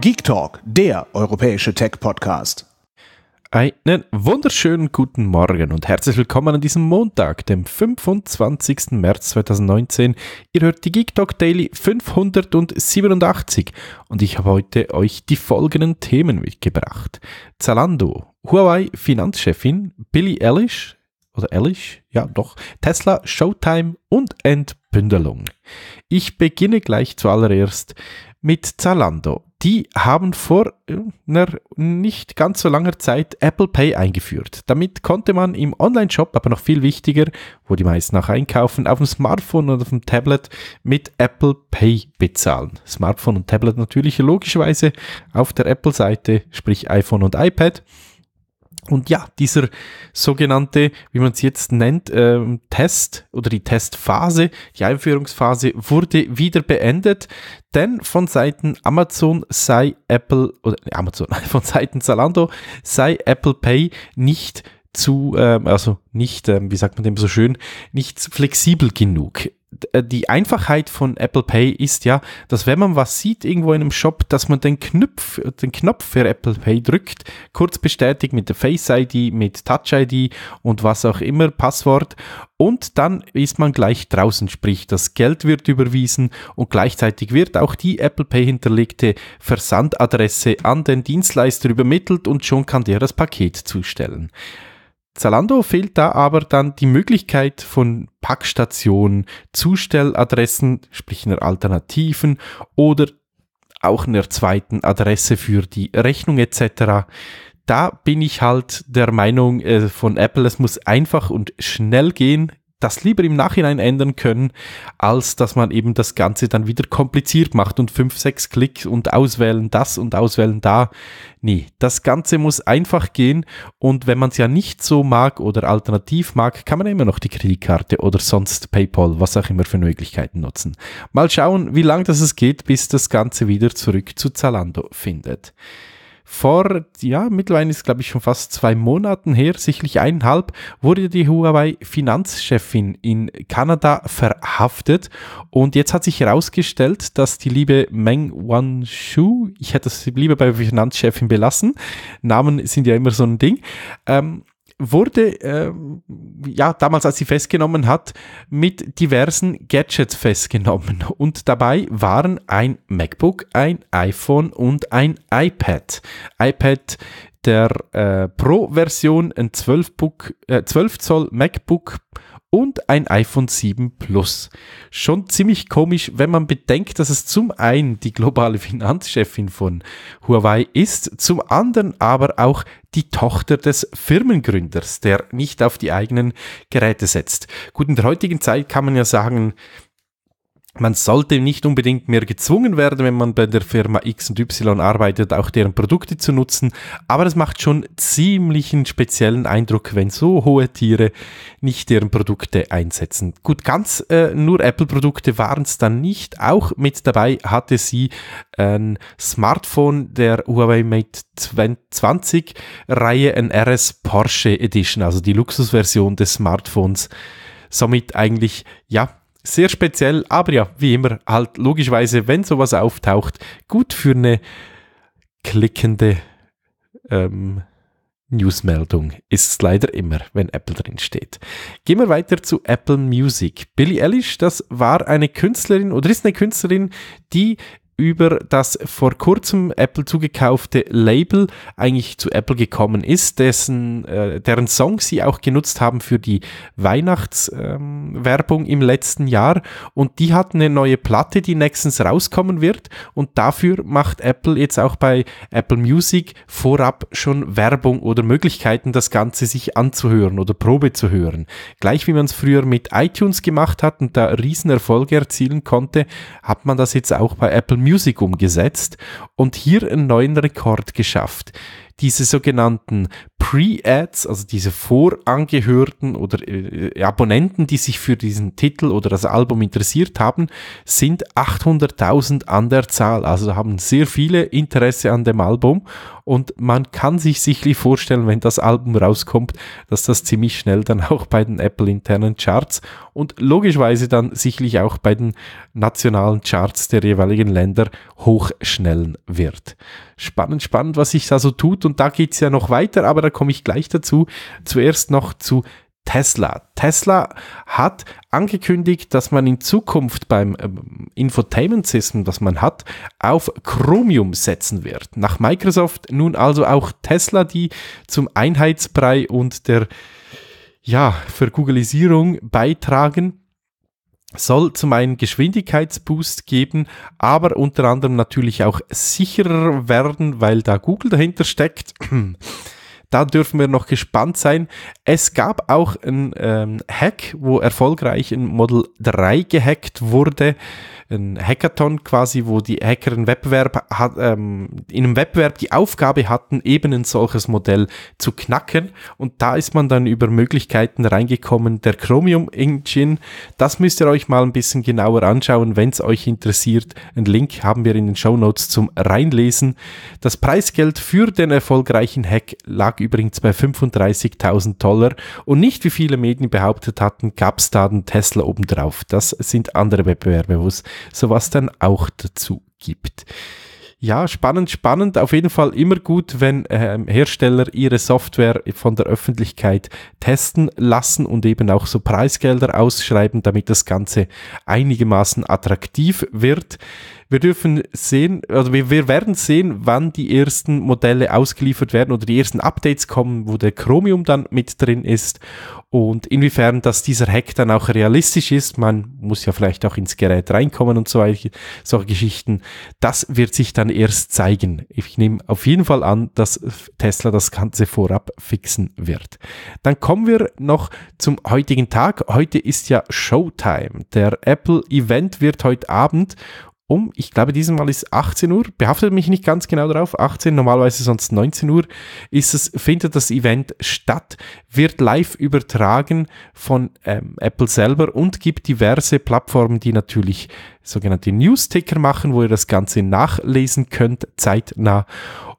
Geek Talk, der europäische Tech-Podcast. Einen wunderschönen guten Morgen und herzlich willkommen an diesem Montag, dem 25. März 2019. Ihr hört die Geek Talk Daily 587 und ich habe heute euch die folgenden Themen mitgebracht. Zalando, Huawei Finanzchefin, Billie Ellish oder Ehrlich? Ja, doch. Tesla, Showtime und Entbündelung. Ich beginne gleich zuallererst mit Zalando die haben vor einer äh, nicht ganz so langer Zeit Apple Pay eingeführt. Damit konnte man im Online-Shop, aber noch viel wichtiger, wo die meisten auch einkaufen, auf dem Smartphone oder auf dem Tablet mit Apple Pay bezahlen. Smartphone und Tablet natürlich logischerweise auf der Apple-Seite, sprich iPhone und iPad. Und ja, dieser sogenannte, wie man es jetzt nennt, ähm, Test oder die Testphase, die Einführungsphase wurde wieder beendet, denn von Seiten Amazon sei Apple oder Amazon, von Seiten Zalando sei Apple Pay nicht zu, ähm, also nicht, ähm, wie sagt man dem so schön, nicht flexibel genug. Äh, die Einfachheit von Apple Pay ist ja, dass wenn man was sieht irgendwo in einem Shop, dass man den, Knopf, den Knopf für Apple Pay drückt, kurz bestätigt mit der Face ID, mit Touch ID und was auch immer, Passwort und dann ist man gleich draußen, sprich das Geld wird überwiesen und gleichzeitig wird auch die Apple Pay hinterlegte Versandadresse an den Dienstleister übermittelt und schon kann der das Paket zustellen. Zalando fehlt da aber dann die Möglichkeit von Packstationen, Zustelladressen, sprich einer Alternativen oder auch einer zweiten Adresse für die Rechnung etc. Da bin ich halt der Meinung äh, von Apple, es muss einfach und schnell gehen das lieber im Nachhinein ändern können, als dass man eben das Ganze dann wieder kompliziert macht und fünf, sechs Klicks und auswählen das und auswählen da. Nee, das Ganze muss einfach gehen und wenn man es ja nicht so mag oder alternativ mag, kann man immer noch die Kreditkarte oder sonst PayPal, was auch immer für Möglichkeiten nutzen. Mal schauen, wie lange das es geht, bis das Ganze wieder zurück zu Zalando findet vor, ja, mittlerweile ist glaube ich schon fast zwei Monaten her, sicherlich eineinhalb, wurde die Huawei-Finanzchefin in Kanada verhaftet und jetzt hat sich herausgestellt, dass die liebe Meng Wanzhou, ich hätte es lieber bei Finanzchefin belassen, Namen sind ja immer so ein Ding, ähm, wurde, äh, ja, damals als sie festgenommen hat, mit diversen Gadgets festgenommen. Und dabei waren ein MacBook, ein iPhone und ein iPad. iPad der äh, Pro-Version, ein 12, äh, 12 Zoll MacBook Pro und ein iPhone 7 Plus. Schon ziemlich komisch, wenn man bedenkt, dass es zum einen die globale Finanzchefin von Huawei ist, zum anderen aber auch die Tochter des Firmengründers, der nicht auf die eigenen Geräte setzt. Gut, in der heutigen Zeit kann man ja sagen, man sollte nicht unbedingt mehr gezwungen werden, wenn man bei der Firma X und Y arbeitet, auch deren Produkte zu nutzen. Aber es macht schon ziemlich einen speziellen Eindruck, wenn so hohe Tiere nicht deren Produkte einsetzen. Gut, ganz äh, nur Apple-Produkte waren es dann nicht. Auch mit dabei hatte sie ein Smartphone der Huawei Mate 20 Reihe, ein RS Porsche Edition, also die Luxusversion des Smartphones. Somit eigentlich, ja, sehr speziell, aber ja, wie immer, halt logischerweise, wenn sowas auftaucht, gut für eine klickende ähm, Newsmeldung. Ist es leider immer, wenn Apple drin steht. Gehen wir weiter zu Apple Music. Billie Eilish, das war eine Künstlerin oder ist eine Künstlerin, die über das vor kurzem Apple zugekaufte Label eigentlich zu Apple gekommen ist, dessen, äh, deren Song sie auch genutzt haben für die Weihnachtswerbung ähm, im letzten Jahr. Und die hat eine neue Platte, die nächstens rauskommen wird. Und dafür macht Apple jetzt auch bei Apple Music vorab schon Werbung oder Möglichkeiten, das Ganze sich anzuhören oder Probe zu hören. Gleich wie man es früher mit iTunes gemacht hat und da Riesenerfolge erzielen konnte, hat man das jetzt auch bei Apple Music Music umgesetzt und hier einen neuen Rekord geschafft diese sogenannten Pre-Ads, also diese Vorangehörten oder äh, äh, Abonnenten, die sich für diesen Titel oder das Album interessiert haben, sind 800.000 an der Zahl. Also haben sehr viele Interesse an dem Album und man kann sich sicherlich vorstellen, wenn das Album rauskommt, dass das ziemlich schnell dann auch bei den Apple-internen Charts und logischerweise dann sicherlich auch bei den nationalen Charts der jeweiligen Länder hochschnellen wird. Spannend, spannend, was sich da so tut und da geht es ja noch weiter, aber da komme ich gleich dazu. Zuerst noch zu Tesla. Tesla hat angekündigt, dass man in Zukunft beim ähm, Infotainment System, das man hat, auf Chromium setzen wird. Nach Microsoft nun also auch Tesla, die zum Einheitsbrei und der ja, Vergoogleisierung beitragen soll zum einen Geschwindigkeitsboost geben, aber unter anderem natürlich auch sicherer werden, weil da Google dahinter steckt. da dürfen wir noch gespannt sein. Es gab auch einen ähm, Hack, wo erfolgreich ein Model 3 gehackt wurde ein Hackathon quasi, wo die Hacker einen Wettbewerb hat, ähm, in einem Wettbewerb die Aufgabe hatten, eben ein solches Modell zu knacken. Und da ist man dann über Möglichkeiten reingekommen der Chromium Engine. Das müsst ihr euch mal ein bisschen genauer anschauen, wenn es euch interessiert. Einen Link haben wir in den Show Notes zum Reinlesen. Das Preisgeld für den erfolgreichen Hack lag übrigens bei 35.000 Dollar und nicht wie viele Medien behauptet hatten, gab es da einen Tesla obendrauf. Das sind andere Wettbewerbe, wo es sowas dann auch dazu gibt. Ja, spannend, spannend. Auf jeden Fall immer gut, wenn ähm, Hersteller ihre Software von der Öffentlichkeit testen lassen und eben auch so Preisgelder ausschreiben, damit das Ganze einigermaßen attraktiv wird wir dürfen sehen, also wir, wir werden sehen, wann die ersten Modelle ausgeliefert werden oder die ersten Updates kommen, wo der Chromium dann mit drin ist und inwiefern, dass dieser Hack dann auch realistisch ist. Man muss ja vielleicht auch ins Gerät reinkommen und solche, solche Geschichten. Das wird sich dann erst zeigen. Ich nehme auf jeden Fall an, dass Tesla das Ganze vorab fixen wird. Dann kommen wir noch zum heutigen Tag. Heute ist ja Showtime. Der Apple Event wird heute Abend um, ich glaube, diesem Mal ist 18 Uhr, behaftet mich nicht ganz genau darauf, 18, normalerweise sonst 19 Uhr, ist es, findet das Event statt, wird live übertragen von ähm, Apple selber und gibt diverse Plattformen, die natürlich sogenannte News-Ticker machen, wo ihr das Ganze nachlesen könnt, zeitnah.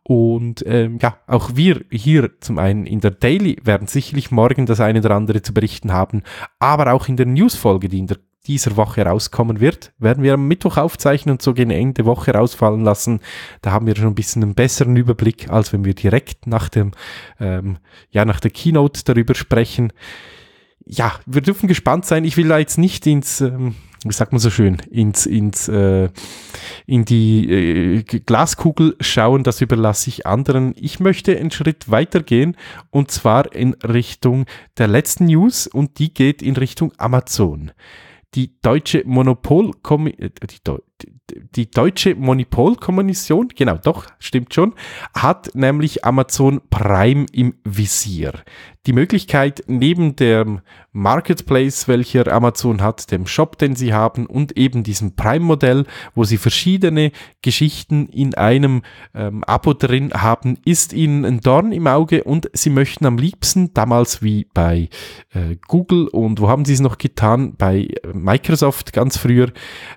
Und ähm, ja, auch wir hier zum einen in der Daily werden sicherlich morgen das eine oder andere zu berichten haben, aber auch in der News-Folge, die in der dieser Woche rauskommen wird. Werden wir am Mittwoch aufzeichnen und so gegen Ende Woche rausfallen lassen. Da haben wir schon ein bisschen einen besseren Überblick, als wenn wir direkt nach dem, ähm, ja, nach der Keynote darüber sprechen. Ja, wir dürfen gespannt sein. Ich will da jetzt nicht ins, ähm, wie sagt man so schön, ins, ins, äh, in die äh, Glaskugel schauen, das überlasse ich anderen. Ich möchte einen Schritt weitergehen und zwar in Richtung der letzten News und die geht in Richtung Amazon die deutsche Monopolkommission, äh, die, die deutsche Monopolkommission, genau, doch, stimmt schon, hat nämlich Amazon Prime im Visier. Die Möglichkeit, neben dem Marketplace, welcher Amazon hat, dem Shop, den sie haben und eben diesem Prime-Modell, wo sie verschiedene Geschichten in einem ähm, Abo drin haben, ist ihnen ein Dorn im Auge und sie möchten am liebsten, damals wie bei äh, Google und wo haben sie es noch getan, bei äh, Microsoft ganz früher,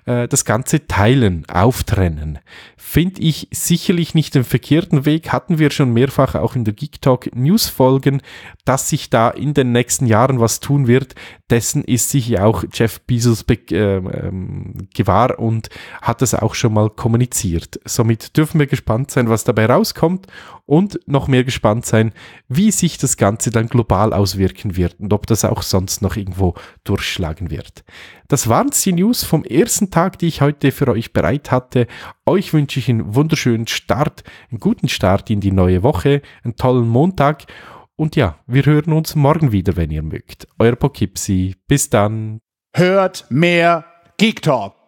äh, das Ganze teilen, auftrennen. Finde ich sicherlich nicht den verkehrten Weg, hatten wir schon mehrfach auch in der Geek Talk News Folgen, dass sich da in den nächsten Jahren was tun wird. Dessen ist sich auch Jeff Bezos ähm, ähm, gewahr und hat das auch schon mal kommuniziert. Somit dürfen wir gespannt sein, was dabei rauskommt und noch mehr gespannt sein, wie sich das Ganze dann global auswirken wird und ob das auch sonst noch irgendwo durchschlagen wird. Das waren die News vom ersten Tag, die ich heute für euch bereit hatte. Euch wünsche ich einen wunderschönen Start, einen guten Start in die neue Woche, einen tollen Montag. Und ja, wir hören uns morgen wieder, wenn ihr mögt. Euer Pokipsi. Bis dann. Hört mehr Geek Talk.